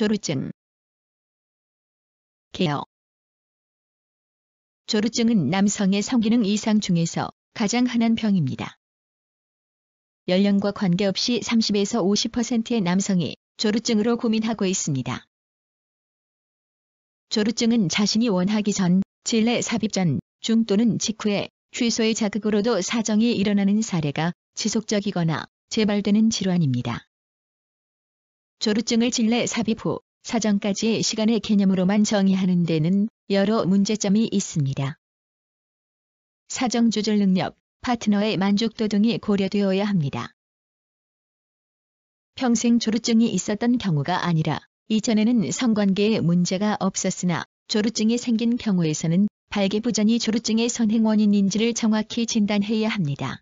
조루증 개어 조루증은 남성의 성기능 이상 중에서 가장 흔한 병입니다. 연령과 관계없이 30에서 50%의 남성이 조루증으로 고민하고 있습니다. 조루증은 자신이 원하기 전, 질내 삽입 전, 중 또는 직후에 취소의 자극으로도 사정이 일어나는 사례가 지속적이거나 재발되는 질환입니다. 조루증을 질례 삽입 후사정까지의 시간의 개념으로만 정의하는 데는 여러 문제점이 있습니다. 사정 조절 능력, 파트너의 만족도 등이 고려되어야 합니다. 평생 조루증이 있었던 경우가 아니라 이전에는 성관계에 문제가 없었으나 조루증이 생긴 경우에서는 발기부전이 조루증의 선행 원인인지를 정확히 진단해야 합니다.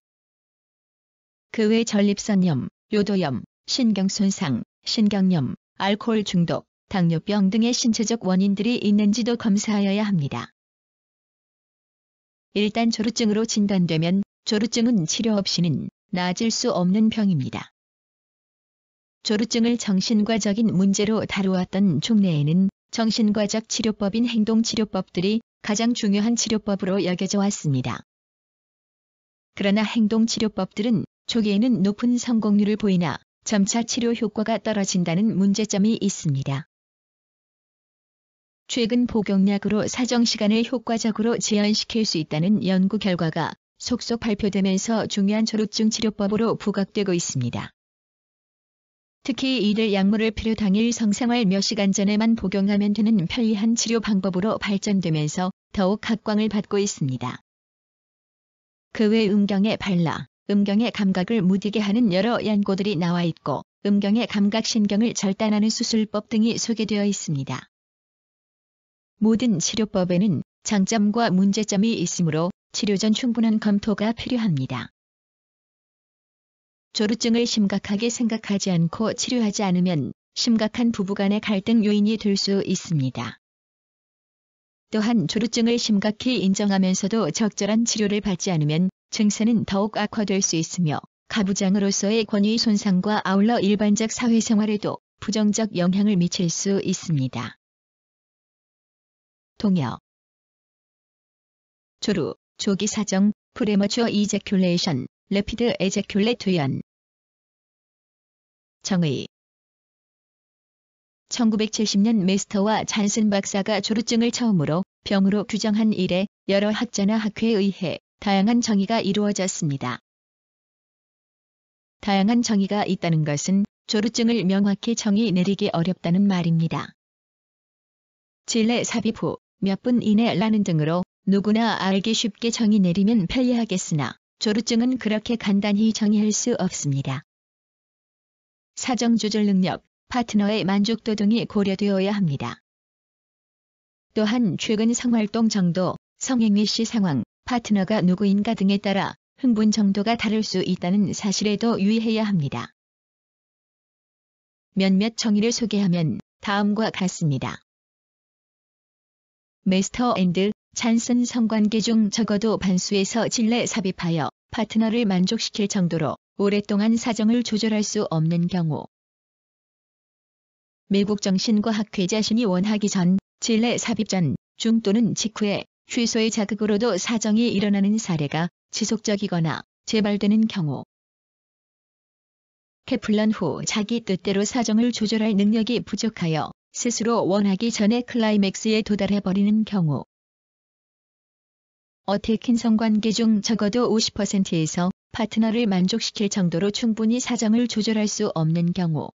그 외 전립선염, 요도염, 신경손상, 신경염, 알코올 중독, 당뇨병 등의 신체적 원인들이 있는지도 검사하여야 합니다. 일단 조루증으로 진단되면 조루증은 치료 없이는 나아질 수 없는 병입니다. 조루증을 정신과적인 문제로 다루었던 종래에는 정신과적 치료법인 행동치료법들이 가장 중요한 치료법으로 여겨져 왔습니다. 그러나 행동치료법들은 초기에는 높은 성공률을 보이나 점차 치료 효과가 떨어진다는 문제점이 있습니다. 최근 복용약으로 사정시간을 효과적으로 제한시킬 수 있다는 연구 결과가 속속 발표되면서 중요한 저로증 치료법으로 부각되고 있습니다. 특히 이를 약물을 필요 당일 성생활 몇 시간 전에만 복용하면 되는 편리한 치료 방법으로 발전되면서 더욱 각광을 받고 있습니다. 그 외 음경에 발라, 음경의 감각을 무디게 하는 여러 연고들이 나와 있고 음경의 감각신경을 절단하는 수술법 등이 소개되어 있습니다. 모든 치료법에는 장점과 문제점이 있으므로 치료 전 충분한 검토가 필요합니다. 조루증을 심각하게 생각하지 않고 치료하지 않으면 심각한 부부간의 갈등 요인이 될 수 있습니다. 또한 조루증을 심각히 인정하면서도 적절한 치료를 받지 않으면 증세는 더욱 악화될 수 있으며 가부장으로서의 권위 손상과 아울러 일반적 사회생활에도 부정적 영향을 미칠 수 있습니다. 동여 조루, 조기 사정, 프레머추어 이제큘레이션, 레피드 에제큘레투연 정의 1970년 메스터와 잔슨 박사가 조루증을 처음으로 병으로 규정한 이래 여러 학자나 학회에 의해 다양한 정의가 이루어졌습니다. 다양한 정의가 있다는 것은 조루증을 명확히 정의 내리기 어렵다는 말입니다. 진례 삽입 후 몇 분 이내라는 등으로 누구나 알기 쉽게 정의 내리면 편리하겠으나 조루증은 그렇게 간단히 정의할 수 없습니다. 사정 조절 능력, 파트너의 만족도 등이 고려되어야 합니다. 또한 최근 성활동 정도, 성행위 시 상황, 파트너가 누구인가 등에 따라 흥분 정도가 다를 수 있다는 사실에도 유의해야 합니다. 몇몇 정의를 소개하면 다음과 같습니다. 메스터 앤드 찬슨 성관계 중 적어도 반수에서 진례 삽입하여 파트너를 만족시킬 정도로 오랫동안 사정을 조절할 수 없는 경우 미국 정신과학회 자신이 원하기 전, 진례 삽입 전, 중 또는 직후에 취소의 자극으로도 사정이 일어나는 사례가 지속적이거나 재발되는 경우 케플런 후 자기 뜻대로 사정을 조절할 능력이 부족하여 스스로 원하기 전에 클라이맥스에 도달해버리는 경우 어택킨 성관계 중 적어도 50%에서 파트너를 만족시킬 정도로 충분히 사정을 조절할 수 없는 경우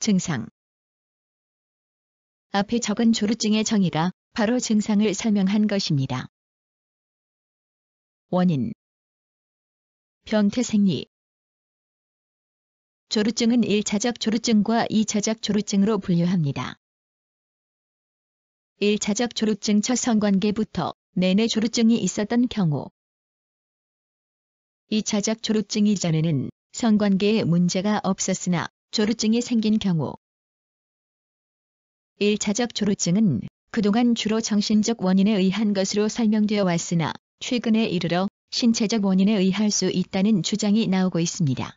증상 앞에 적은 조루증의 정의가 바로 증상을 설명한 것입니다. 원인 변태 생리 조루증은 1차적 조루증과 2차적 조루증으로 분류합니다. 1차적 조루증 첫 성관계부터 내내 조루증이 있었던 경우 2차적 조루증 이전에는 성관계에 문제가 없었으나 조루증이 생긴 경우 1차적 조루증은 그동안 주로 정신적 원인에 의한 것으로 설명되어 왔으나 최근에 이르러 신체적 원인에 의할 수 있다는 주장이 나오고 있습니다.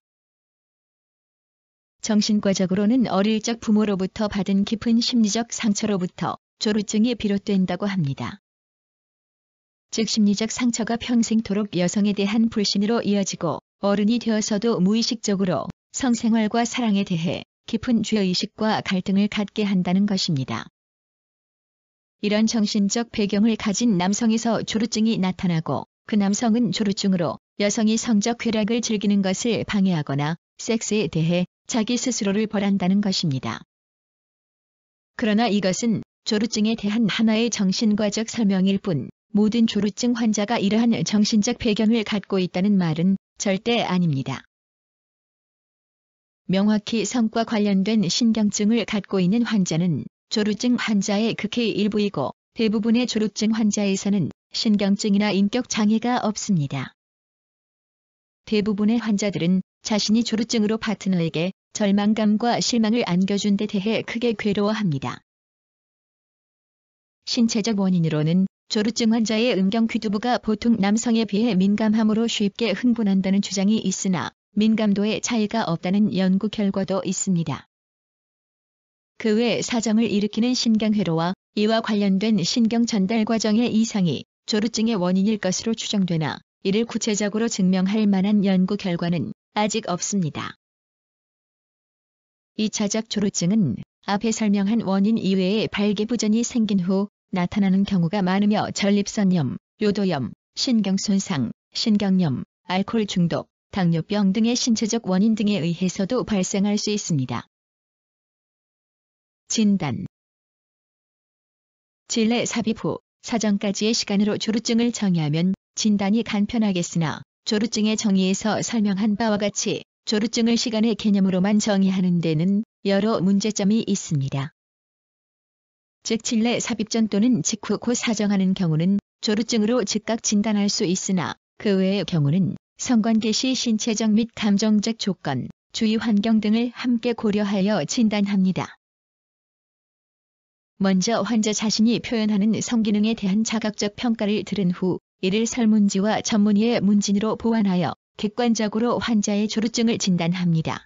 정신과적으로는 어릴 적 부모로부터 받은 깊은 심리적 상처로부터 조루증이 비롯된다고 합니다. 즉 심리적 상처가 평생토록 여성에 대한 불신으로 이어지고 어른이 되어서도 무의식적으로 성생활과 사랑에 대해 깊은 죄의식과 갈등을 갖게 한다는 것입니다. 이런 정신적 배경을 가진 남성에서 조루증이 나타나고 그 남성은 조루증으로 여성이 성적 쾌락을 즐기는 것을 방해하거나 섹스에 대해 자기 스스로를 벌한다는 것입니다. 그러나 이것은 조루증에 대한 하나의 정신과적 설명일 뿐 모든 조루증 환자가 이러한 정신적 배경을 갖고 있다는 말은 절대 아닙니다. 명확히 성과 관련된 신경증을 갖고 있는 환자는 조루증 환자의 극히 일부이고 대부분의 조루증 환자에서는 신경증이나 인격 장애가 없습니다. 대부분의 환자들은 자신이 조루증으로 파트너에게 절망감과 실망을 안겨준 데 대해 크게 괴로워합니다. 신체적 원인으로는 조루증 환자의 음경 귀두부가 보통 남성에 비해 민감함으로 쉽게 흥분한다는 주장이 있으나 민감도에 차이가 없다는 연구 결과도 있습니다. 그외 사정을 일으키는 신경회로와 이와 관련된 신경 전달 과정의 이상이 조루증의 원인일 것으로 추정되나 이를 구체적으로 증명할 만한 연구 결과는 아직 없습니다. 2차적 조루증은 앞에 설명한 원인 이외에 발기부전이 생긴 후 나타나는 경우가 많으며 전립선염, 요도염, 신경손상, 신경염, 알코올 중독, 당뇨병 등의 신체적 원인 등에 의해서도 발생할 수 있습니다. 진단 진례 삽입 후사정까지의 시간으로 조루증을 정의하면 진단이 간편하겠으나 조루증의 정의에서 설명한 바와 같이 조루증을 시간의 개념으로만 정의하는 데는 여러 문제점이 있습니다. 즉 진례 삽입 전 또는 직후 고 사정하는 경우는 조루증으로 즉각 진단할 수 있으나 그 외의 경우는 성관계 시 신체적 및 감정적 조건, 주위 환경 등을 함께 고려하여 진단합니다. 먼저 환자 자신이 표현하는 성기능에 대한 자각적 평가를 들은 후 이를 설문지와 전문의의 문진으로 보완하여 객관적으로 환자의 조루증을 진단합니다.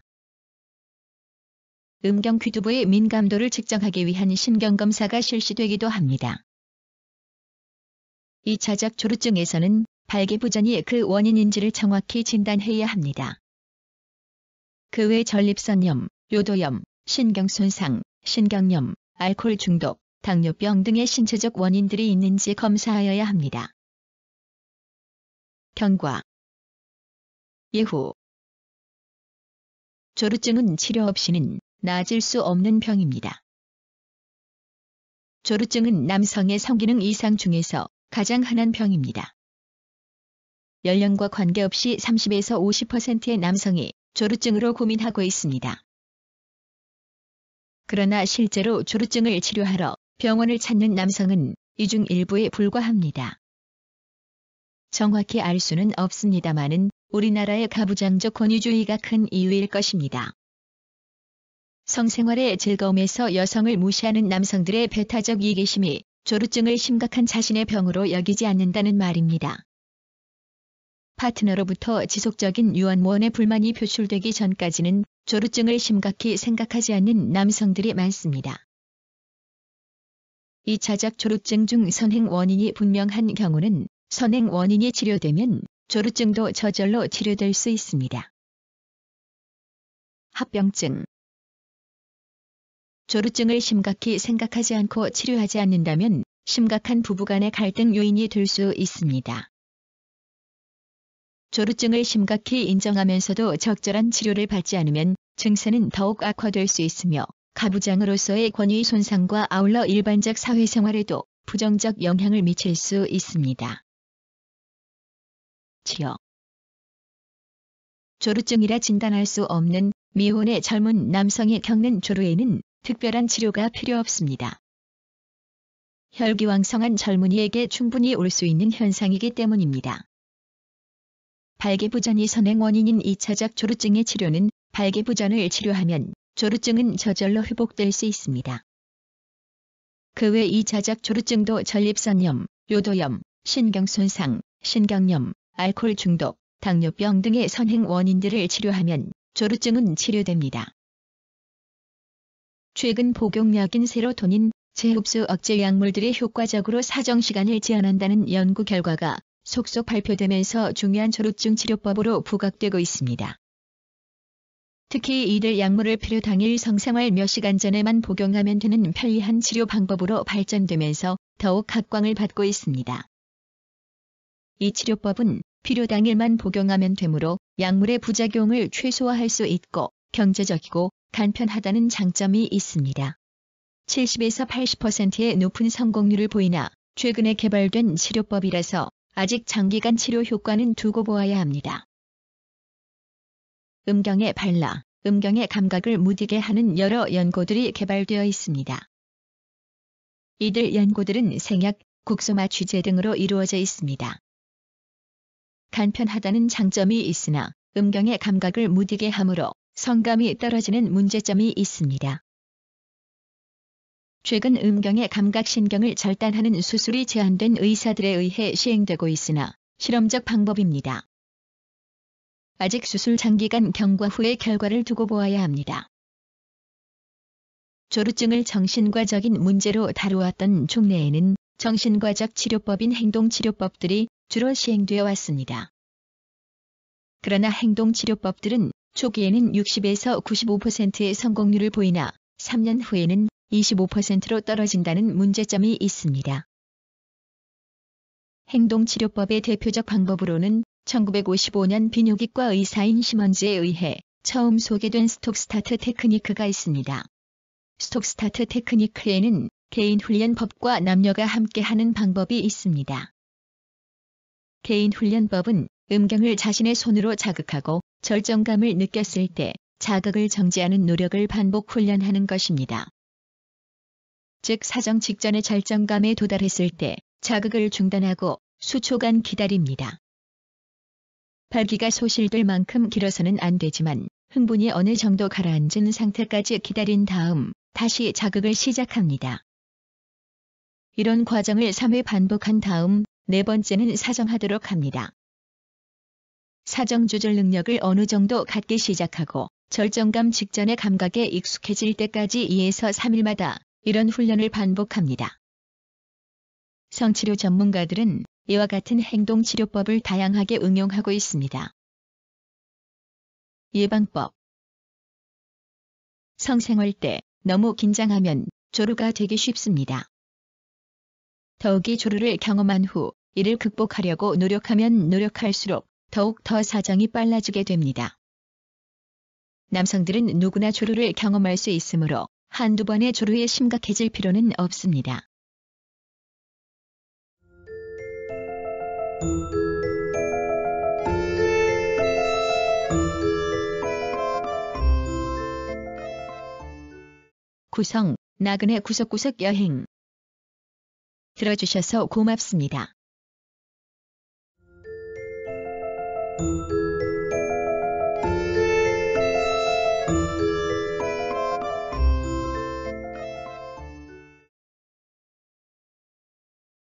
음경 귀두부의 민감도를 측정하기 위한 신경검사가 실시되기도 합니다. 2차적 조루증에서는 발기부전이 그 원인인지를 정확히 진단해야 합니다. 그 외 전립선염, 요도염, 신경손상, 신경염, 알코올 중독, 당뇨병 등의 신체적 원인들이 있는지 검사하여야 합니다. 경과 예후 조루증은 치료 없이는 나아질 수 없는 병입니다. 조루증은 남성의 성기능 이상 중에서 가장 흔한 병입니다. 연령과 관계없이 30에서 50%의 남성이 조루증으로 고민하고 있습니다. 그러나 실제로 조루증을 치료하러 병원을 찾는 남성은 이 중 일부에 불과합니다. 정확히 알 수는 없습니다만은 우리나라의 가부장적 권위주의가 큰 이유일 것입니다. 성생활의 즐거움에서 여성을 무시하는 남성들의 배타적 이기심이 조루증을 심각한 자신의 병으로 여기지 않는다는 말입니다. 파트너로부터 지속적인 유언무언의 불만이 표출되기 전까지는 조루증을 심각히 생각하지 않는 남성들이 많습니다. 2차적 조루증 중 선행 원인이 분명한 경우는 선행 원인이 치료되면 조루증도 저절로 치료될 수 있습니다. 합병증 조루증을 심각히 생각하지 않고 치료하지 않는다면 심각한 부부간의 갈등 요인이 될 수 있습니다. 조루증을 심각히 인정하면서도 적절한 치료를 받지 않으면 증세는 더욱 악화될 수 있으며 가부장으로서의 권위 손상과 아울러 일반적 사회생활에도 부정적 영향을 미칠 수 있습니다. 치료 조루증이라 진단할 수 없는 미혼의 젊은 남성이 겪는 조루에는 특별한 치료가 필요 없습니다. 혈기왕성한 젊은이에게 충분히 올 수 있는 현상이기 때문입니다. 발기부전이 선행 원인인 2차적 조루증의 치료는 발기부전을 치료하면 조루증은 저절로 회복될 수 있습니다. 그 외 2차적 조루증도 전립선염, 요도염, 신경손상, 신경염, 알코올 중독, 당뇨병 등의 선행 원인들을 치료하면 조루증은 치료됩니다. 최근 복용약인 세로토닌 재흡수 억제 약물들이 효과적으로 사정시간을 제한한다는 연구 결과가 속속 발표되면서 중요한 저루증 치료법으로 부각되고 있습니다. 특히 이들 약물을 필요 당일 성생활 몇 시간 전에만 복용하면 되는 편리한 치료 방법으로 발전되면서 더욱 각광을 받고 있습니다. 이 치료법은 필요 당일만 복용하면 되므로 약물의 부작용을 최소화할 수 있고 경제적이고 간편하다는 장점이 있습니다. 70에서 80%의 높은 성공률을 보이나 최근에 개발된 치료법이라서 아직 장기간 치료 효과는 두고 보아야 합니다. 음경에 발라 음경의 감각을 무디게 하는 여러 연고들이 개발되어 있습니다. 이들 연고들은 생약, 국소마 취재 등으로 이루어져 있습니다. 간편하다는 장점이 있으나 음경의 감각을 무디게 함으로 성감이 떨어지는 문제점이 있습니다. 최근 음경의 감각신경을 절단하는 수술이 제한된 의사들에 의해 시행되고 있으나 실험적 방법입니다. 아직 수술 장기간 경과 후의 결과를 두고 보아야 합니다. 조루증을 정신과적인 문제로 다루었던 종래에는 정신과적 치료법인 행동치료법들이 주로 시행되어 왔습니다. 그러나 행동치료법들은 초기에는 60에서 95%의 성공률을 보이나 3년 후에는 25%로 떨어진다는 문제점이 있습니다. 행동치료법의 대표적 방법으로는 1955년 비뇨기과 의사인 시먼즈에 의해 처음 소개된 스톡스타트 테크니크가 있습니다. 스톡스타트 테크니크에는 개인훈련법과 남녀가 함께하는 방법이 있습니다. 개인훈련법은 음경을 자신의 손으로 자극하고 절정감을 느꼈을 때 자극을 정지하는 노력을 반복 훈련하는 것입니다. 즉 사정 직전의 절정감에 도달했을 때 자극을 중단하고 수초간 기다립니다. 발기가 소실될 만큼 길어서는 안 되지만 흥분이 어느 정도 가라앉은 상태까지 기다린 다음 다시 자극을 시작합니다. 이런 과정을 3회 반복한 다음 네 번째는 사정하도록 합니다. 사정 조절 능력을 어느 정도 갖기 시작하고 절정감 직전의 감각에 익숙해질 때까지 2에서 3일마다 이런 훈련을 반복합니다. 성치료 전문가들은 이와 같은 행동치료법을 다양하게 응용하고 있습니다. 예방법 성생활 때 너무 긴장하면 조루가 되기 쉽습니다. 더욱이 조루를 경험한 후 이를 극복하려고 노력하면 노력할수록 더욱 더 사정이 빨라지게 됩니다. 남성들은 누구나 조루를 경험할 수 있으므로 한두 번의 조류에 심각해질 필요는 없습니다. 구성, 나그네 구석구석 여행 들어주셔서 고맙습니다.